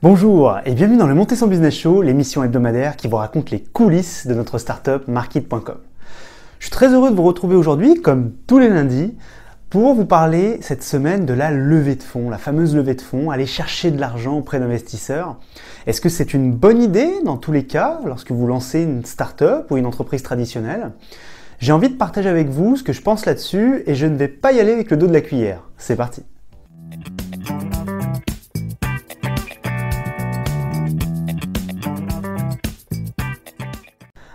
Bonjour et bienvenue dans le Monter Sans Business Show, l'émission hebdomadaire qui vous raconte les coulisses de notre startup Market.com. Je suis très heureux de vous retrouver aujourd'hui, comme tous les lundis, pour vous parler cette semaine de la levée de fonds, la fameuse levée de fonds, aller chercher de l'argent auprès d'investisseurs. Est-ce que c'est une bonne idée dans tous les cas lorsque vous lancez une startup ou une entreprise traditionnelle J'ai envie de partager avec vous ce que je pense là-dessus et je ne vais pas y aller avec le dos de la cuillère. C'est parti.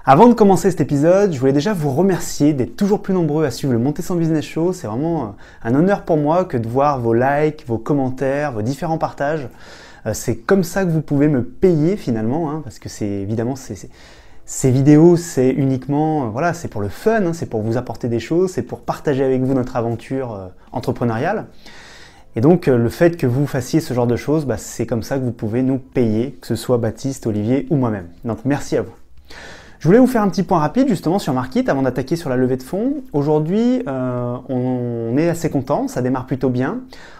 Avant de commencer cet épisode, je voulais déjà vous remercier d'être toujours plus nombreux à suivre le Montez sans Business Show. C'est vraiment euh, un honneur pour moi que de voir vos likes, vos commentaires, vos différents partages. Euh, c'est comme ça que vous pouvez me payer finalement, hein, parce que c'est évidemment ces vidéos, c'est uniquement, euh, voilà, c'est pour le fun, hein, c'est pour vous apporter des choses, c'est pour partager avec vous notre aventure entrepreneuriale. Et donc, le fait que vous fassiez ce genre de choses, bah, c'est comme ça que vous pouvez nous payer, que ce soit Baptiste, Olivier ou moi-même. Donc, merci à vous. Je voulais vous faire un petit point rapide justement sur market avant d'attaquer sur la levée de fonds. Aujourd'hui, euh, on est assez content, ça démarre plutôt bien.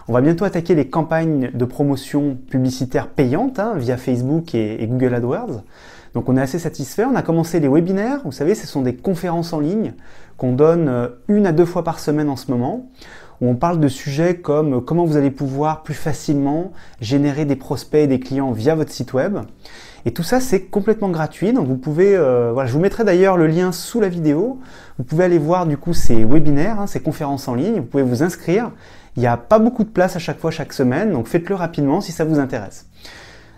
On va bientôt attaquer les campagnes de promotion publicitaire payantes hein, via Facebook et, Google AdWords. Donc on est assez satisfait. On a commencé les webinaires. Vous savez, ce sont des conférences en ligne qu'on donne euh, une à deux fois par semaine en ce moment, où on parle de sujets comme euh, comment vous allez pouvoir plus facilement générer des prospects et des clients via votre site web. Et tout ça, c'est complètement gratuit. Donc vous pouvez, euh, voilà, je vous mettrai d'ailleurs le lien sous la vidéo. Vous pouvez aller voir du coup ces webinaires, hein, ces conférences en ligne. Vous pouvez vous inscrire. Il n'y a pas beaucoup de place à chaque fois, chaque semaine. Donc faites-le rapidement si ça vous intéresse.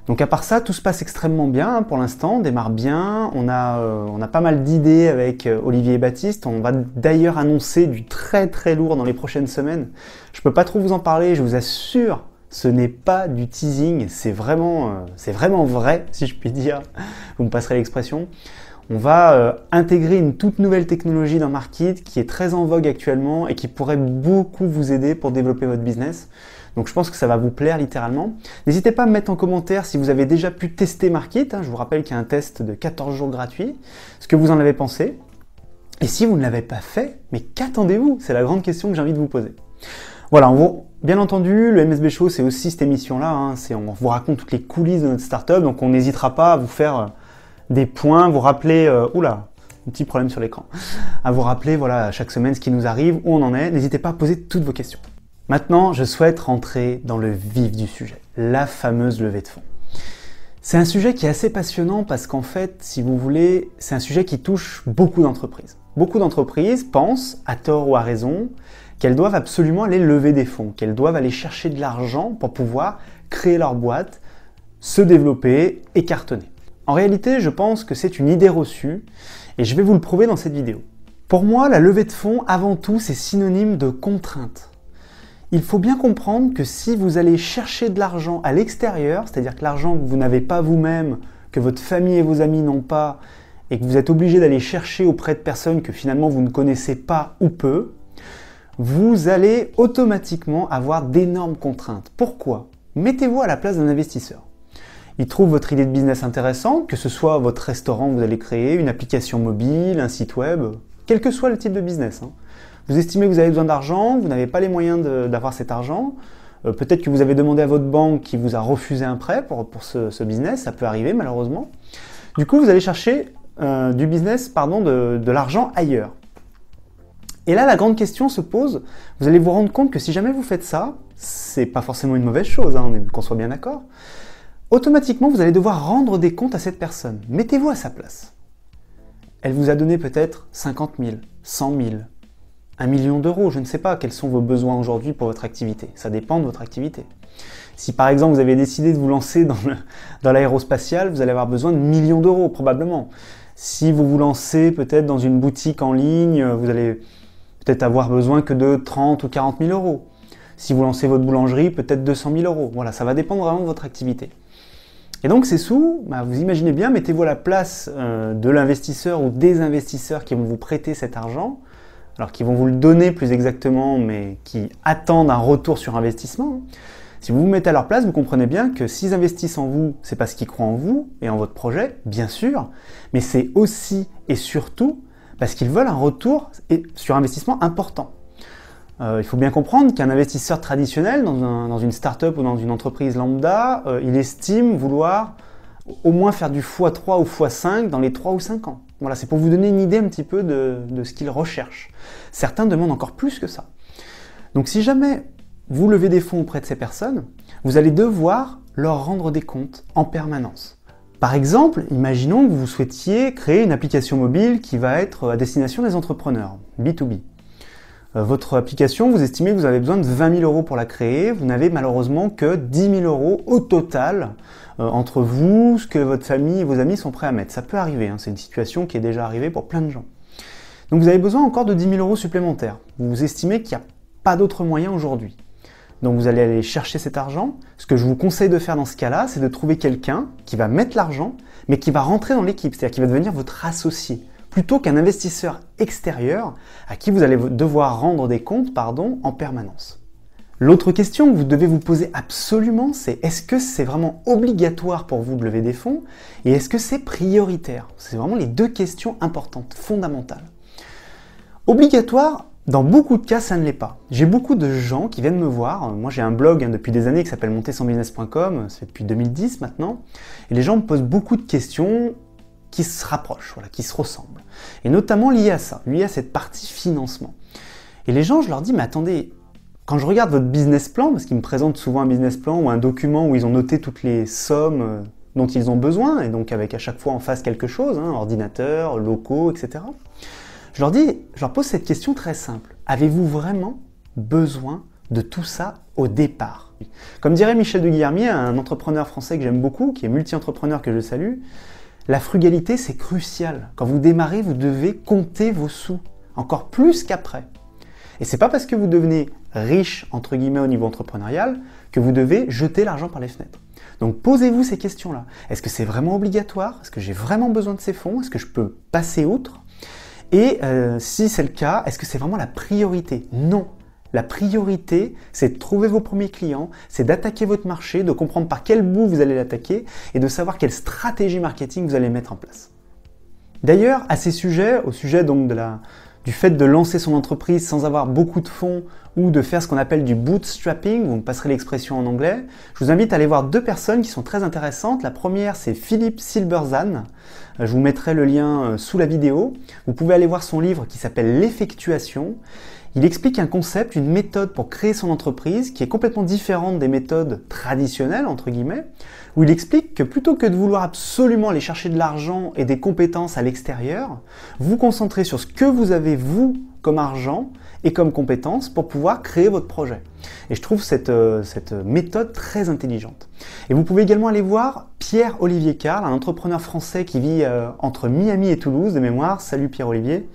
Donc à part ça, tout se passe extrêmement bien hein, pour l'instant, on démarre bien, on a, euh, on a pas mal d'idées avec euh, Olivier Baptiste, on va d'ailleurs annoncer du très très lourd dans les prochaines semaines. Je peux pas trop vous en parler, je vous assure, ce n'est pas du teasing, c'est vraiment, euh, vraiment vrai, si je puis dire. Vous me passerez l'expression. On va euh, intégrer une toute nouvelle technologie dans Market qui est très en vogue actuellement et qui pourrait beaucoup vous aider pour développer votre business. Donc je pense que ça va vous plaire littéralement. N'hésitez pas à me mettre en commentaire si vous avez déjà pu tester Market. Hein. Je vous rappelle qu'il y a un test de 14 jours gratuit. Ce que vous en avez pensé. Et si vous ne l'avez pas fait, mais qu'attendez-vous C'est la grande question que j'ai envie de vous poser. Voilà, bien entendu, le MSB Show, c'est aussi cette émission-là. Hein. On vous raconte toutes les coulisses de notre startup, donc on n'hésitera pas à vous faire euh, des points, vous rappeler, euh, oula, un petit problème sur l'écran, à vous rappeler voilà, chaque semaine ce qui nous arrive, où on en est. N'hésitez pas à poser toutes vos questions. Maintenant, je souhaite rentrer dans le vif du sujet, la fameuse levée de fonds. C'est un sujet qui est assez passionnant parce qu'en fait, si vous voulez, c'est un sujet qui touche beaucoup d'entreprises. Beaucoup d'entreprises pensent, à tort ou à raison, qu'elles doivent absolument aller lever des fonds, qu'elles doivent aller chercher de l'argent pour pouvoir créer leur boîte, se développer et cartonner. En réalité, je pense que c'est une idée reçue et je vais vous le prouver dans cette vidéo. Pour moi, la levée de fonds, avant tout, c'est synonyme de contrainte. Il faut bien comprendre que si vous allez chercher de l'argent à l'extérieur, c'est-à-dire que l'argent que vous n'avez pas vous-même, que votre famille et vos amis n'ont pas, et que vous êtes obligé d'aller chercher auprès de personnes que finalement vous ne connaissez pas ou peu, vous allez automatiquement avoir d'énormes contraintes. Pourquoi Mettez-vous à la place d'un investisseur. Il trouve votre idée de business intéressante, que ce soit votre restaurant que vous allez créer, une application mobile, un site web, quel que soit le type de business. Hein. Vous estimez que vous avez besoin d'argent, vous n'avez pas les moyens d'avoir cet argent, euh, peut-être que vous avez demandé à votre banque qui vous a refusé un prêt pour, ce, business, ça peut arriver malheureusement. Du coup, vous allez chercher euh, du business, pardon, de l'argent ailleurs. Et là, la grande question se pose, vous allez vous rendre compte que si jamais vous faites ça, c'est pas forcément une mauvaise chose, hein, qu'on soit bien d'accord, automatiquement vous allez devoir rendre des comptes à cette personne. Mettez-vous à sa place. Elle vous a donné peut-être 50 000, 100 000, un million d'euros, je ne sais pas quels sont vos besoins aujourd'hui pour votre activité. Ça dépend de votre activité. Si par exemple vous avez décidé de vous lancer dans, dans l'aérospatial, vous allez avoir besoin de millions d'euros probablement. Si vous vous lancez peut-être dans une boutique en ligne, vous allez peut-être avoir besoin que de 30 ou 40 000 euros. Si vous lancez votre boulangerie, peut-être 200 000 euros. Voilà, ça va dépendre vraiment de votre activité. Et donc ces sous, bah, vous imaginez bien, mettez-vous à la place euh, de l'investisseur ou des investisseurs qui vont vous prêter cet argent, alors qui vont vous le donner plus exactement, mais qui attendent un retour sur investissement. Si vous vous mettez à leur place, vous comprenez bien que s'ils investissent en vous, c'est parce qu'ils croient en vous et en votre projet, bien sûr, mais c'est aussi et surtout parce qu'ils veulent un retour sur investissement important. Euh, il faut bien comprendre qu'un investisseur traditionnel dans, une start-up ou dans une entreprise lambda, euh, il estime vouloir au moins faire du x3 ou x5 dans les 3 ou 5 ans. Voilà, c'est pour vous donner une idée un petit peu de, de ce qu'ils recherchent. Certains demandent encore plus que ça. Donc si jamais vous levez des fonds auprès de ces personnes, vous allez devoir leur rendre des comptes en permanence. Par exemple, imaginons que vous souhaitiez créer une application mobile qui va être à destination des entrepreneurs, B2B. Euh, votre application, vous estimez que vous avez besoin de 20 000 euros pour la créer, vous n'avez malheureusement que 10 000 euros au total euh, entre vous, ce que votre famille et vos amis sont prêts à mettre. Ça peut arriver, hein. c'est une situation qui est déjà arrivée pour plein de gens. Donc vous avez besoin encore de 10 000 euros supplémentaires. Vous estimez qu'il n'y a pas d'autre moyen aujourd'hui. Donc vous allez aller chercher cet argent. Ce que je vous conseille de faire dans ce cas-là, c'est de trouver quelqu'un qui va mettre l'argent, mais qui va rentrer dans l'équipe, c'est-à-dire qui va devenir votre associé, plutôt qu'un investisseur extérieur à qui vous allez devoir rendre des comptes pardon, en permanence. L'autre question que vous devez vous poser absolument, c'est est-ce que c'est vraiment obligatoire pour vous de lever des fonds et est-ce que c'est prioritaire C'est vraiment les deux questions importantes, fondamentales. Obligatoire, dans beaucoup de cas, ça ne l'est pas. J'ai beaucoup de gens qui viennent me voir. Moi, j'ai un blog hein, depuis des années qui s'appelle montersonbusiness.com. C'est depuis 2010 maintenant. Et les gens me posent beaucoup de questions qui se rapprochent, voilà, qui se ressemblent. Et notamment liées à ça, liées à cette partie financement. Et les gens, je leur dis, mais attendez, quand je regarde votre business plan, parce qu'ils me présentent souvent un business plan ou un document où ils ont noté toutes les sommes euh, dont ils ont besoin, et donc avec à chaque fois en face quelque chose, hein, ordinateur, locaux, etc. Je leur dis, je leur pose cette question très simple. Avez-vous vraiment besoin de tout ça au départ Comme dirait Michel de Guillermier, un entrepreneur français que j'aime beaucoup, qui est multi-entrepreneur que je salue, la frugalité c'est crucial. Quand vous démarrez, vous devez compter vos sous, encore plus qu'après. Et c'est pas parce que vous devenez riche entre guillemets au niveau entrepreneurial que vous devez jeter l'argent par les fenêtres. Donc posez-vous ces questions-là. Est-ce que c'est vraiment obligatoire Est-ce que j'ai vraiment besoin de ces fonds Est-ce que je peux passer outre et euh, si c'est le cas, est-ce que c'est vraiment la priorité Non. La priorité, c'est de trouver vos premiers clients, c'est d'attaquer votre marché, de comprendre par quel bout vous allez l'attaquer et de savoir quelle stratégie marketing vous allez mettre en place. D'ailleurs, à ces sujets, au sujet donc du fait de lancer son entreprise sans avoir beaucoup de fonds ou de faire ce qu'on appelle du bootstrapping, vous me passerez l'expression en anglais, je vous invite à aller voir deux personnes qui sont très intéressantes. La première, c'est Philippe Silberzan. Je vous mettrai le lien euh, sous la vidéo. Vous pouvez aller voir son livre qui s'appelle L'effectuation. Il explique un concept, une méthode pour créer son entreprise qui est complètement différente des méthodes traditionnelles, entre guillemets, où il explique que plutôt que de vouloir absolument aller chercher de l'argent et des compétences à l'extérieur, vous concentrez sur ce que vous avez vous comme argent et comme compétences pour pouvoir créer votre projet. Et je trouve cette, euh, cette méthode très intelligente. Et vous pouvez également aller voir Pierre-Olivier Carl, un entrepreneur français qui vit euh, entre Miami et Toulouse de mémoire. Salut Pierre-Olivier.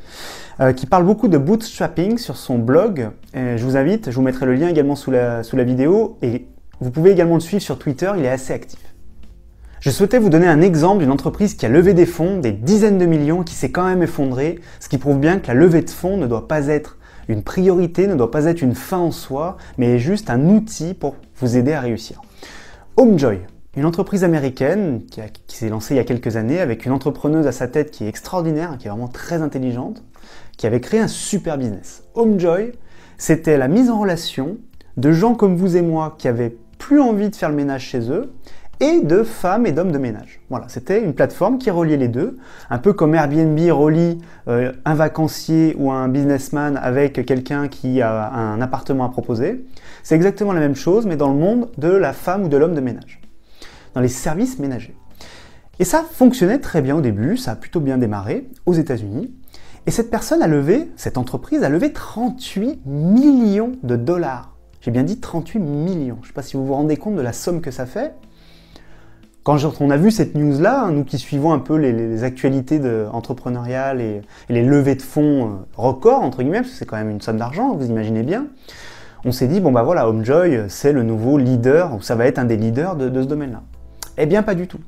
Euh, qui parle beaucoup de bootstrapping sur son blog. je vous invite, je vous mettrai le lien également sous la, sous la vidéo et vous pouvez également le suivre sur Twitter, il est assez actif. Je souhaitais vous donner un exemple d'une entreprise qui a levé des fonds, des dizaines de millions, qui s'est quand même effondrée, ce qui prouve bien que la levée de fonds ne doit pas être une priorité ne doit pas être une fin en soi, mais juste un outil pour vous aider à réussir. Homejoy, une entreprise américaine qui, s'est lancée il y a quelques années avec une entrepreneuse à sa tête qui est extraordinaire, qui est vraiment très intelligente, qui avait créé un super business. Homejoy, c'était la mise en relation de gens comme vous et moi qui avaient plus envie de faire le ménage chez eux et de femmes et d'hommes de ménage. Voilà, c'était une plateforme qui reliait les deux, un peu comme Airbnb relie euh, un vacancier ou un businessman avec quelqu'un qui a un appartement à proposer. C'est exactement la même chose, mais dans le monde de la femme ou de l'homme de ménage, dans les services ménagers. Et ça fonctionnait très bien au début, ça a plutôt bien démarré aux États-Unis. Et cette personne a levé, cette entreprise a levé 38 millions de dollars. J'ai bien dit 38 millions. Je ne sais pas si vous vous rendez compte de la somme que ça fait. Quand on a vu cette news-là, hein, nous qui suivons un peu les, actualités de, entrepreneuriales et, les levées de fonds euh, records, entre guillemets, parce que c'est quand même une somme d'argent, vous imaginez bien, on s'est dit, bon bah voilà, Homejoy, euh, c'est le nouveau leader, ou ça va être un des leaders de ce domaine-là. Eh bien, pas du tout.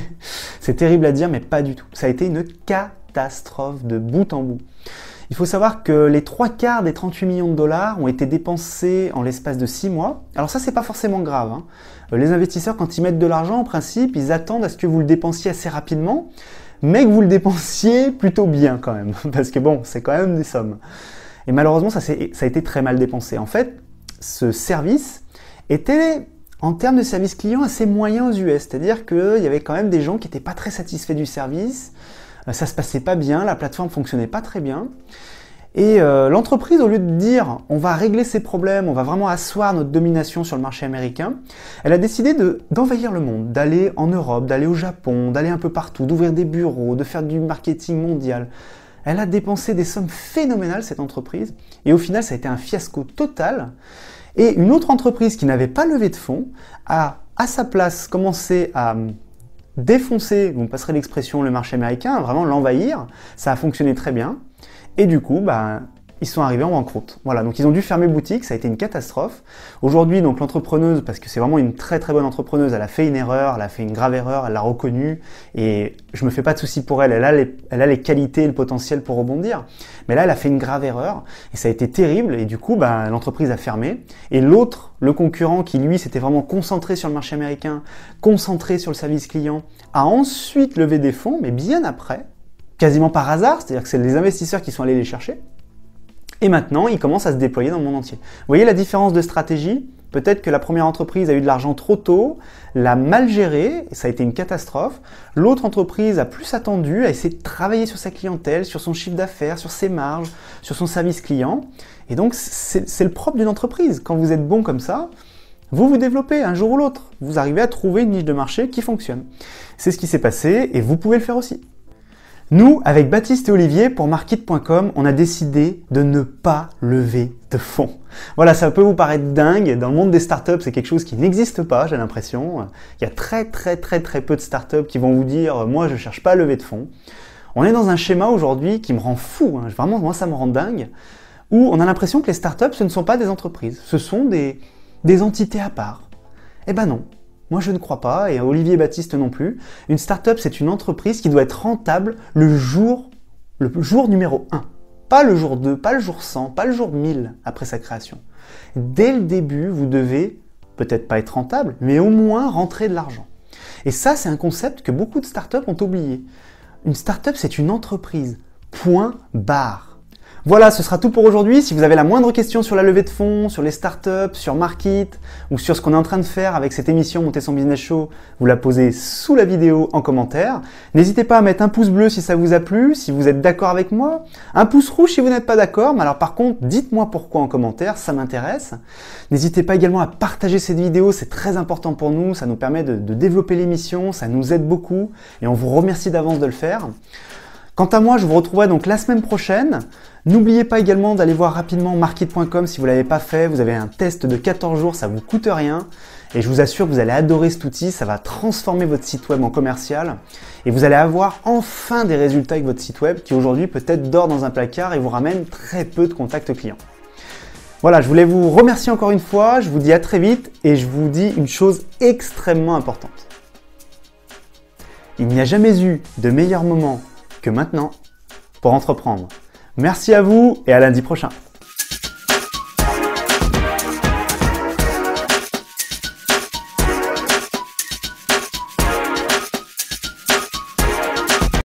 c'est terrible à dire, mais pas du tout. Ça a été une catastrophe de bout en bout. Il faut savoir que les trois quarts des 38 millions de dollars ont été dépensés en l'espace de six mois. Alors ça, c'est pas forcément grave. Hein. Les investisseurs, quand ils mettent de l'argent, en principe, ils attendent à ce que vous le dépensiez assez rapidement, mais que vous le dépensiez plutôt bien quand même. Parce que bon, c'est quand même des sommes. Et malheureusement, ça, ça a été très mal dépensé. En fait, ce service était en termes de service client assez moyen aux US. C'est-à-dire qu'il y avait quand même des gens qui n'étaient pas très satisfaits du service. Euh, ça se passait pas bien, la plateforme fonctionnait pas très bien. Et euh, l'entreprise, au lieu de dire on va régler ces problèmes, on va vraiment asseoir notre domination sur le marché américain, elle a décidé d'envahir le monde, d'aller en Europe, d'aller au Japon, d'aller un peu partout, d'ouvrir des bureaux, de faire du marketing mondial. Elle a dépensé des sommes phénoménales, cette entreprise, et au final, ça a été un fiasco total. Et une autre entreprise qui n'avait pas levé de fonds a, à sa place, commencé à défoncer, vous passerait passerez l'expression, le marché américain, vraiment l'envahir. Ça a fonctionné très bien. Et du coup, bah, ils sont arrivés en banqueroute. Voilà, donc ils ont dû fermer boutique, ça a été une catastrophe. Aujourd'hui, donc l'entrepreneuse, parce que c'est vraiment une très très bonne entrepreneuse, elle a fait une erreur, elle a fait une grave erreur, elle l'a reconnue, et je me fais pas de souci pour elle, elle a, les, elle a les qualités, le potentiel pour rebondir. Mais là, elle a fait une grave erreur, et ça a été terrible, et du coup, bah, l'entreprise a fermé. Et l'autre, le concurrent qui lui s'était vraiment concentré sur le marché américain, concentré sur le service client, a ensuite levé des fonds, mais bien après, quasiment par hasard, c'est-à-dire que c'est les investisseurs qui sont allés les chercher, et maintenant, il commence à se déployer dans le monde entier. Vous voyez la différence de stratégie Peut-être que la première entreprise a eu de l'argent trop tôt, l'a mal géré, et ça a été une catastrophe. L'autre entreprise a plus attendu, a essayé de travailler sur sa clientèle, sur son chiffre d'affaires, sur ses marges, sur son service client. Et donc, c'est le propre d'une entreprise. Quand vous êtes bon comme ça, vous vous développez un jour ou l'autre. Vous arrivez à trouver une niche de marché qui fonctionne. C'est ce qui s'est passé et vous pouvez le faire aussi. Nous, avec Baptiste et Olivier, pour Market.com, on a décidé de ne pas lever de fonds. Voilà, ça peut vous paraître dingue. Dans le monde des startups, c'est quelque chose qui n'existe pas, j'ai l'impression. Il y a très très très très peu de startups qui vont vous dire « moi, je cherche pas à lever de fonds ». On est dans un schéma aujourd'hui qui me rend fou. Hein. Vraiment, moi, ça me rend dingue. Où on a l'impression que les startups, ce ne sont pas des entreprises. Ce sont des, des entités à part. Eh ben non, moi, je ne crois pas, et Olivier Baptiste non plus. Une start-up, c'est une entreprise qui doit être rentable le jour, le jour numéro 1. Pas le jour 2, pas le jour 100, pas le jour 1000 après sa création. Dès le début, vous devez peut-être pas être rentable, mais au moins rentrer de l'argent. Et ça, c'est un concept que beaucoup de startups ont oublié. Une start-up, c'est une entreprise. Point barre. Voilà, ce sera tout pour aujourd'hui. Si vous avez la moindre question sur la levée de fonds, sur les startups, sur Market ou sur ce qu'on est en train de faire avec cette émission Monter son business show, vous la posez sous la vidéo en commentaire. N'hésitez pas à mettre un pouce bleu si ça vous a plu, si vous êtes d'accord avec moi, un pouce rouge si vous n'êtes pas d'accord, mais alors par contre, dites-moi pourquoi en commentaire, ça m'intéresse. N'hésitez pas également à partager cette vidéo, c'est très important pour nous, ça nous permet de, de développer l'émission, ça nous aide beaucoup et on vous remercie d'avance de le faire. Quant à moi, je vous retrouverai donc la semaine prochaine. N'oubliez pas également d'aller voir rapidement market.com si vous ne l'avez pas fait. Vous avez un test de 14 jours, ça ne vous coûte rien. Et je vous assure que vous allez adorer cet outil, ça va transformer votre site web en commercial. Et vous allez avoir enfin des résultats avec votre site web qui aujourd'hui peut-être dort dans un placard et vous ramène très peu de contacts clients. Voilà, je voulais vous remercier encore une fois, je vous dis à très vite et je vous dis une chose extrêmement importante. Il n'y a jamais eu de meilleur moment que maintenant pour entreprendre. Merci à vous et à lundi prochain.